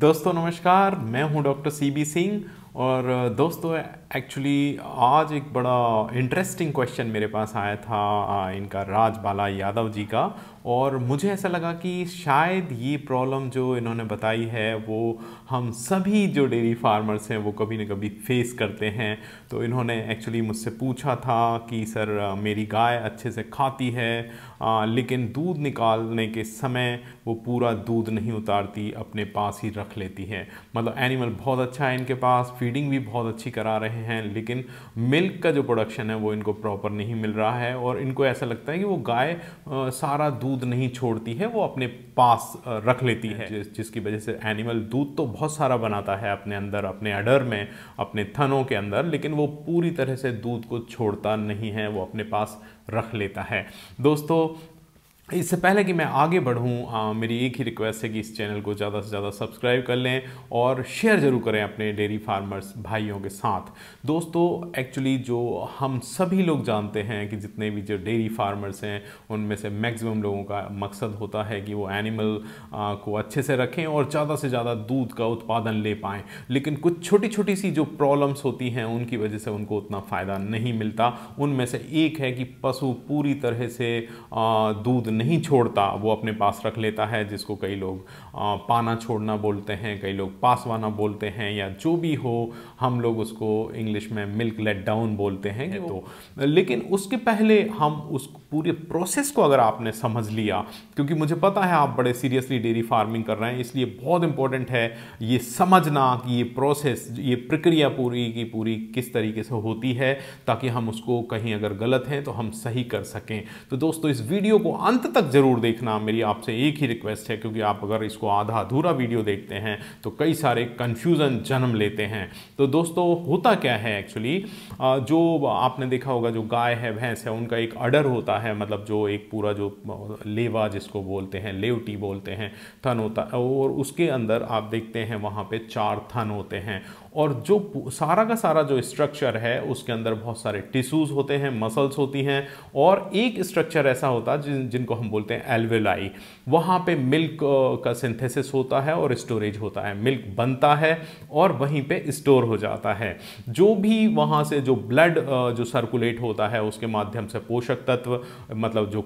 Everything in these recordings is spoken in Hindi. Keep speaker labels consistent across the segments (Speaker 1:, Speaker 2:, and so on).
Speaker 1: दोस्तों नमस्कार मैं हूं डॉक्टर सीबी सिंह और दोस्तों एक्चुअली आज एक बड़ा इंटरेस्टिंग क्वेश्चन मेरे पास आया था इनका राजबाला यादव जी का और मुझे ऐसा लगा कि शायद ये प्रॉब्लम जो इन्होंने बताई है वो हम सभी जो डेयरी फार्मर्स हैं वो कभी ना कभी फेस करते हैं तो इन्होंने एक्चुअली मुझसे पूछा था कि सर मेरी गाय अच्छे से खाती है आ, लेकिन दूध निकालने के समय वो पूरा दूध नहीं उतारती अपने पास ही रख लेती है मतलब एनिमल बहुत अच्छा है इनके पास फीडिंग भी बहुत अच्छी करा रहे हैं लेकिन मिल्क का जो प्रोडक्शन है वो इनको प्रॉपर नहीं मिल रहा है और इनको ऐसा लगता है कि वो गाय सारा दूध दूध नहीं छोड़ती है वो अपने पास रख लेती है जिस, जिसकी वजह से एनिमल दूध तो बहुत सारा बनाता है अपने अंदर अपने अडर में अपने थनों के अंदर लेकिन वो पूरी तरह से दूध को छोड़ता नहीं है वो अपने पास रख लेता है दोस्तों इससे पहले कि मैं आगे बढ़ूं मेरी एक ही रिक्वेस्ट है कि इस चैनल को ज़्यादा से ज़्यादा सब्सक्राइब कर लें और शेयर ज़रूर करें अपने डेयरी फार्मर्स भाइयों के साथ दोस्तों एक्चुअली जो हम सभी लोग जानते हैं कि जितने भी जो डेयरी फार्मर्स हैं उनमें से मैक्सिमम लोगों का मकसद होता है कि वो एनिमल आ, को अच्छे से रखें और ज़्यादा से ज़्यादा दूध का उत्पादन ले पाएँ लेकिन कुछ छोटी छोटी सी जो प्रॉब्लम्स होती हैं उनकी वजह से उनको उतना फ़ायदा नहीं मिलता उनमें से एक है कि पशु पूरी तरह से दूध नहीं छोड़ता वो अपने पास रख लेता है जिसको कई लोग पाना छोड़ना बोलते हैं कई लोग पासवाना बोलते हैं या जो भी हो हम लोग उसको इंग्लिश में मिल्क लेट डाउन बोलते हैं तो लेकिन उसके पहले हम उस पूरे प्रोसेस को अगर आपने समझ लिया क्योंकि मुझे पता है आप बड़े सीरियसली डेयरी फार्मिंग कर रहे हैं इसलिए बहुत इंपॉर्टेंट है ये समझना कि ये प्रोसेस ये प्रक्रिया पूरी की पूरी किस तरीके से होती है ताकि हम उसको कहीं अगर गलत हैं तो हम सही कर सकें तो दोस्तों इस वीडियो को अंत तक ज़रूर देखना मेरी आपसे एक ही रिक्वेस्ट है क्योंकि आप अगर इसको आधा अधूरा वीडियो देखते हैं तो कई सारे कन्फ्यूज़न जन्म लेते हैं तो दोस्तों होता क्या है एक्चुअली जो आपने देखा होगा जो गाय है भैंस है उनका एक अडर होता है मतलब जो एक पूरा जो लेवा जिसको बोलते हैं लेवटी बोलते हैं थन होता है और उसके अंदर आप देखते हैं वहाँ पे चार थन होते हैं और जो सारा का सारा जो स्ट्रक्चर है उसके अंदर बहुत सारे टिश्यूज़ होते हैं मसल्स होती हैं और एक स्ट्रक्चर ऐसा होता है जिन जिनको हम बोलते हैं एल्वेलाई वहाँ पे मिल्क का सिंथेसिस होता है और स्टोरेज होता है मिल्क बनता है और वहीं पे स्टोर हो जाता है जो भी वहाँ से जो ब्लड जो सर्कुलेट होता है उसके माध्यम से पोषक तत्व मतलब जो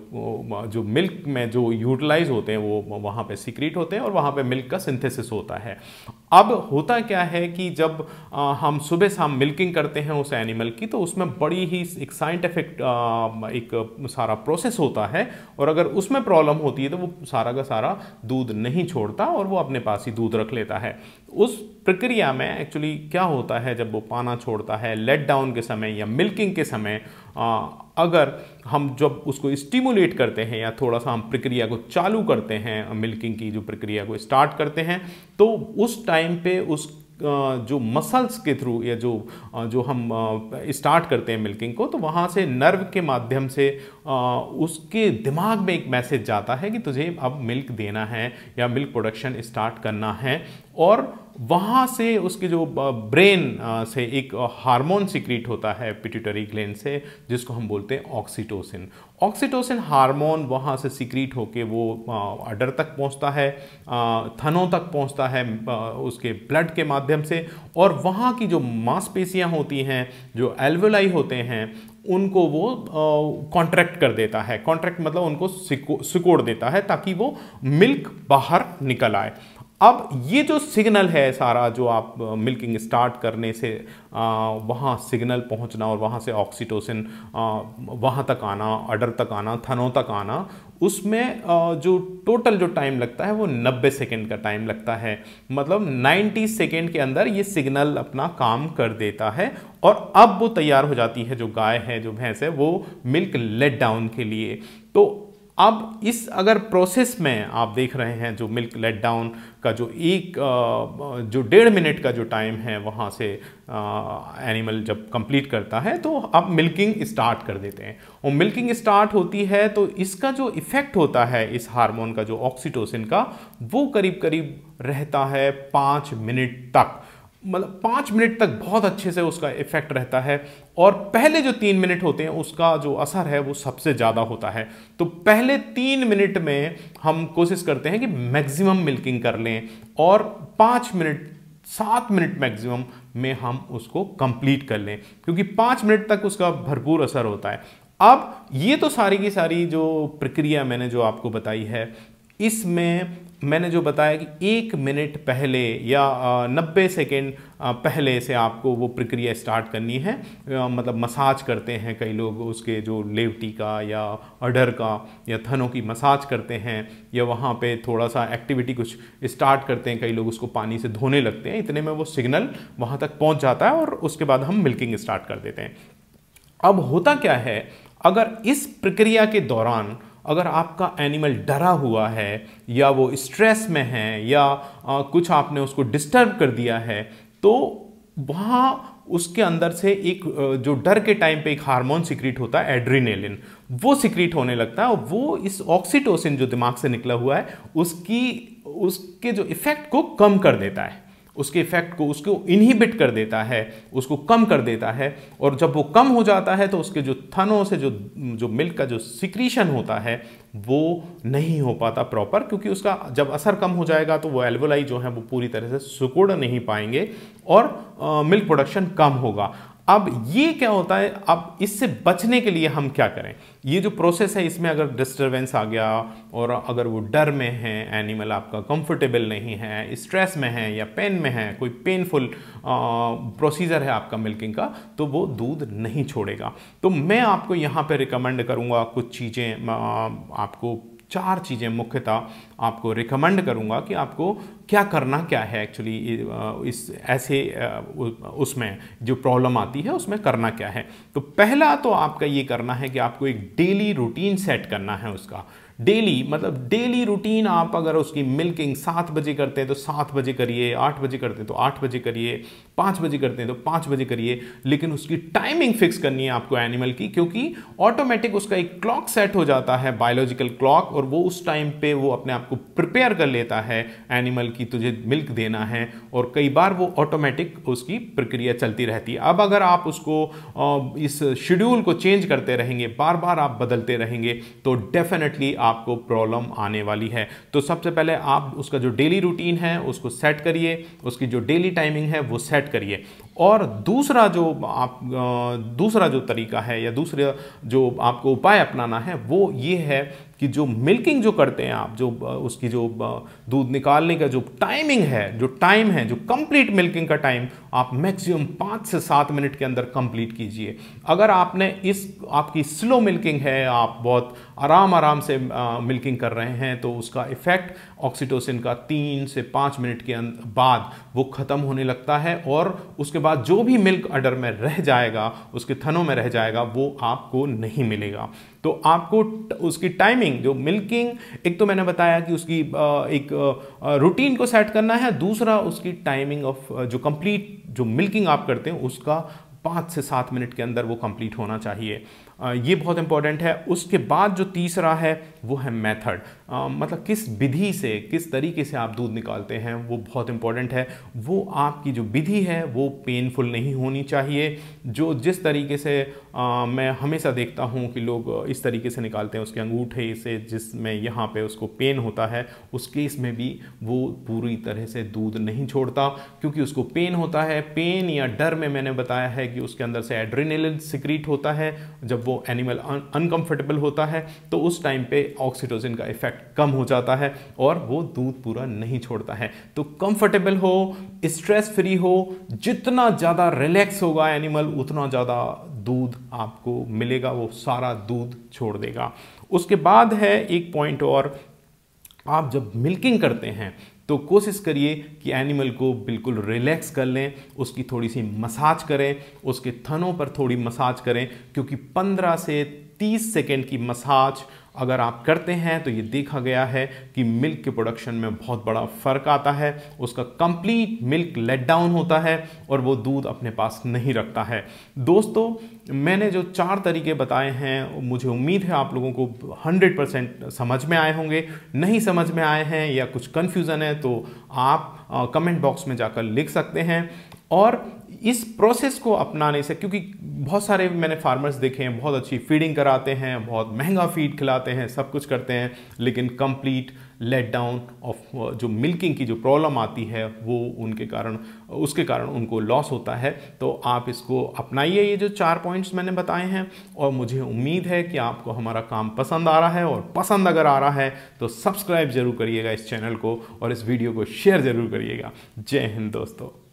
Speaker 1: जो मिल्क में जो यूटिलाइज होते हैं वो वहाँ पर सिक्रीट होते हैं और वहाँ पर मिल्क का सिंथेसिस होता है अब होता क्या है कि जब आ, हम सुबह शाम मिल्किंग करते हैं उस एनिमल की तो उसमें बड़ी ही एक साइंटिफिक एक सारा प्रोसेस होता है और अगर उसमें प्रॉब्लम होती है तो वो सारा का सारा दूध नहीं छोड़ता और वो अपने पास ही दूध रख लेता है उस प्रक्रिया में एक्चुअली क्या होता है जब वो पाना छोड़ता है लेट डाउन के समय या मिल्किंग के समय आ, अगर हम जब उसको स्टिमुलेट करते हैं या थोड़ा सा हम प्रक्रिया को चालू करते हैं मिल्किंग की जो प्रक्रिया को स्टार्ट करते हैं तो उस टाइम पे उस जो मसल्स के थ्रू या जो जो हम स्टार्ट करते हैं मिल्किंग को तो वहाँ से नर्व के माध्यम से उसके दिमाग में एक मैसेज जाता है कि तुझे अब मिल्क देना है या मिल्क प्रोडक्शन स्टार्ट करना है और वहाँ से उसके जो ब्रेन से एक हार्मोन सिक्रीट होता है पिट्यूटरी ग्लैंड से जिसको हम बोलते हैं ऑक्सीटोसिन ऑक्सीटोसिन हार्मोन वहाँ से सिक्रीट होके वो अडर तक पहुँचता है थनों तक पहुँचता है उसके ब्लड के माध्यम से और वहाँ की जो मांसपेशियाँ होती हैं जो एल्वोलाई होते हैं उनको वो कॉन्ट्रैक्ट कर देता है कॉन्ट्रैक्ट मतलब उनको सिकोड़ देता है ताकि वो मिल्क बाहर निकल आए अब ये जो सिग्नल है सारा जो आप मिल्किंग स्टार्ट करने से वहाँ सिग्नल पहुँचना और वहाँ से ऑक्सीटोसिन वहाँ तक आना अडर तक आना थनों तक आना उसमें जो टोटल जो टाइम लगता है वो 90 सेकेंड का टाइम लगता है मतलब 90 सेकेंड के अंदर ये सिग्नल अपना काम कर देता है और अब वो तैयार हो जाती है जो गाय है जो भैंस है वो मिल्क लेट डाउन के लिए तो अब इस अगर प्रोसेस में आप देख रहे हैं जो मिल्क लेट डाउन का जो एक जो डेढ़ मिनट का जो टाइम है वहाँ से एनिमल जब कंप्लीट करता है तो आप मिल्किंग स्टार्ट कर देते हैं और मिल्किंग स्टार्ट होती है तो इसका जो इफ़ेक्ट होता है इस हार्मोन का जो ऑक्सीटोसिन का वो करीब करीब रहता है पाँच मिनट तक मतलब पाँच मिनट तक बहुत अच्छे से उसका इफेक्ट रहता है और पहले जो तीन मिनट होते हैं उसका जो असर है वो सबसे ज़्यादा होता है तो पहले तीन मिनट में हम कोशिश करते हैं कि मैक्सिमम मिल्किंग कर लें और पाँच मिनट सात मिनट मैक्सिमम में हम उसको कंप्लीट कर लें क्योंकि पाँच मिनट तक उसका भरपूर असर होता है अब ये तो सारी की सारी जो प्रक्रिया मैंने जो आपको बताई है इसमें मैंने जो बताया कि एक मिनट पहले या नब्बे सेकेंड पहले से आपको वो प्रक्रिया स्टार्ट करनी है मतलब मसाज करते हैं कई लोग उसके जो लेवटी का या अडर का या थनों की मसाज करते हैं या वहाँ पे थोड़ा सा एक्टिविटी कुछ स्टार्ट करते हैं कई लोग उसको पानी से धोने लगते हैं इतने में वो सिग्नल वहाँ तक पहुँच जाता है और उसके बाद हम मिल्किंग स्टार्ट कर देते हैं अब होता क्या है अगर इस प्रक्रिया के दौरान अगर आपका एनिमल डरा हुआ है या वो स्ट्रेस में है या आ, कुछ आपने उसको डिस्टर्ब कर दिया है तो वहाँ उसके अंदर से एक जो डर के टाइम पे एक हार्मोन सिक्रीट होता है एड्रीनेलिन वो सिक्रीट होने लगता है वो इस ऑक्सीटोसिन जो दिमाग से निकला हुआ है उसकी उसके जो इफेक्ट को कम कर देता है उसके इफेक्ट को उसको इनहिबिट कर देता है उसको कम कर देता है और जब वो कम हो जाता है तो उसके जो थनों से जो जो मिल्क का जो सिक्रीशन होता है वो नहीं हो पाता प्रॉपर क्योंकि उसका जब असर कम हो जाएगा तो वो एल्वोलाई जो है वो पूरी तरह से सुकुड़ नहीं पाएंगे और मिल्क प्रोडक्शन कम होगा अब ये क्या होता है अब इससे बचने के लिए हम क्या करें ये जो प्रोसेस है इसमें अगर डिस्टरबेंस आ गया और अगर वो डर में है एनिमल आपका कंफर्टेबल नहीं है स्ट्रेस में है या पेन में है कोई पेनफुल प्रोसीजर है आपका मिल्किंग का तो वो दूध नहीं छोड़ेगा तो मैं आपको यहाँ पे रिकमेंड करूँगा कुछ चीज़ें आपको चार चीज़ें मुख्यतः आपको रिकमेंड करूँगा कि आपको क्या करना क्या है एक्चुअली इस ऐसे उसमें जो प्रॉब्लम आती है उसमें करना क्या है तो पहला तो आपका ये करना है कि आपको एक डेली रूटीन सेट करना है उसका डेली मतलब डेली रूटीन आप अगर उसकी मिल्किंग सात बजे करते हैं तो सात बजे करिए आठ बजे करते हैं तो आठ बजे करिए पाँच बजे करते हैं तो पाँच बजे करिए लेकिन उसकी टाइमिंग फिक्स करनी है आपको एनिमल की क्योंकि ऑटोमेटिक उसका एक क्लॉक सेट हो जाता है बायोलॉजिकल क्लॉक और वो उस टाइम पे वो अपने आप को प्रिपेयर कर लेता है एनिमल की तुझे मिल्क देना है और कई बार वो ऑटोमेटिक उसकी प्रक्रिया चलती रहती है अब अगर आप उसको इस शेड्यूल को चेंज करते रहेंगे बार बार आप बदलते रहेंगे तो डेफिनेटली आपको प्रॉब्लम आने वाली है तो सबसे पहले आप उसका जो डेली रूटीन है उसको सेट करिए उसकी जो डेली टाइमिंग है वो सेट करिए और दूसरा जो आप दूसरा जो तरीका है या दूसरा जो आपको उपाय अपनाना है वो ये है कि जो मिल्किंग जो करते हैं आप जो उसकी जो दूध निकालने का जो टाइमिंग है जो टाइम है जो कंप्लीट मिल्किंग का टाइम आप मैक्सिमम पाँच से सात मिनट के अंदर कंप्लीट कीजिए अगर आपने इस आपकी स्लो मिल्किंग है आप बहुत आराम आराम से मिल्किंग कर रहे हैं तो उसका इफेक्ट ऑक्सीटोसिन का तीन से पाँच मिनट के अं-, बाद वो ख़त्म होने लगता है और उसके बाद जो भी मिल्क अडर में रह जाएगा उसके थनों में रह जाएगा वो आपको नहीं मिलेगा तो आपको उसकी टाइमिंग जो मिल्किंग एक तो मैंने बताया कि उसकी एक रूटीन को सेट करना है दूसरा उसकी टाइमिंग ऑफ जो कंप्लीट जो मिल्किंग आप करते हैं उसका पाँच से सात मिनट के अंदर वो कंप्लीट होना चाहिए ये बहुत इंपॉर्टेंट है उसके बाद जो तीसरा है वो है मेथड मतलब किस विधि से किस तरीके से आप दूध निकालते हैं वो बहुत इंपॉर्टेंट है वो आपकी जो विधि है वो पेनफुल नहीं होनी चाहिए जो जिस तरीके से आ, मैं हमेशा देखता हूँ कि लोग इस तरीके से निकालते हैं उसके अंगूठे से जिसमें यहाँ पे उसको पेन होता है उस केस में भी वो पूरी तरह से दूध नहीं छोड़ता क्योंकि उसको पेन होता है पेन या डर में मैंने बताया है कि उसके अंदर से एड्रीनल सिक्रीट होता है जब वो एनिमल अनकंफर्टेबल होता है तो उस टाइम पे ऑक्सीटोजिन का इफेक्ट कम हो जाता है और वो दूध पूरा नहीं छोड़ता है तो कंफर्टेबल हो स्ट्रेस फ्री हो जितना ज़्यादा रिलैक्स होगा एनिमल उतना ज़्यादा दूध आपको मिलेगा वो सारा दूध छोड़ देगा उसके बाद है एक पॉइंट और आप जब मिल्किंग करते हैं तो कोशिश करिए कि एनिमल को बिल्कुल रिलैक्स कर लें उसकी थोड़ी सी मसाज करें उसके थनों पर थोड़ी मसाज करें क्योंकि 15 से 30 सेकेंड की मसाज अगर आप करते हैं तो ये देखा गया है कि मिल्क के प्रोडक्शन में बहुत बड़ा फर्क आता है उसका कंप्लीट मिल्क लेट डाउन होता है और वो दूध अपने पास नहीं रखता है दोस्तों मैंने जो चार तरीके बताए हैं मुझे उम्मीद है आप लोगों को 100 परसेंट समझ में आए होंगे नहीं समझ में आए हैं या कुछ कन्फ्यूज़न है तो आप कमेंट बॉक्स में जाकर लिख सकते हैं और इस प्रोसेस को अपनाने से क्योंकि बहुत सारे मैंने फार्मर्स देखे हैं बहुत अच्छी फीडिंग कराते हैं बहुत महंगा फीड खिलाते हैं सब कुछ करते हैं लेकिन कंप्लीट लेट डाउन ऑफ जो मिल्किंग की जो प्रॉब्लम आती है वो उनके कारण उसके कारण उनको लॉस होता है तो आप इसको अपनाइए ये जो चार पॉइंट्स मैंने बताए हैं और मुझे उम्मीद है कि आपको हमारा काम पसंद आ रहा है और पसंद अगर आ रहा है तो सब्सक्राइब जरूर करिएगा इस चैनल को और इस वीडियो को शेयर ज़रूर करिएगा जय हिंद दोस्तों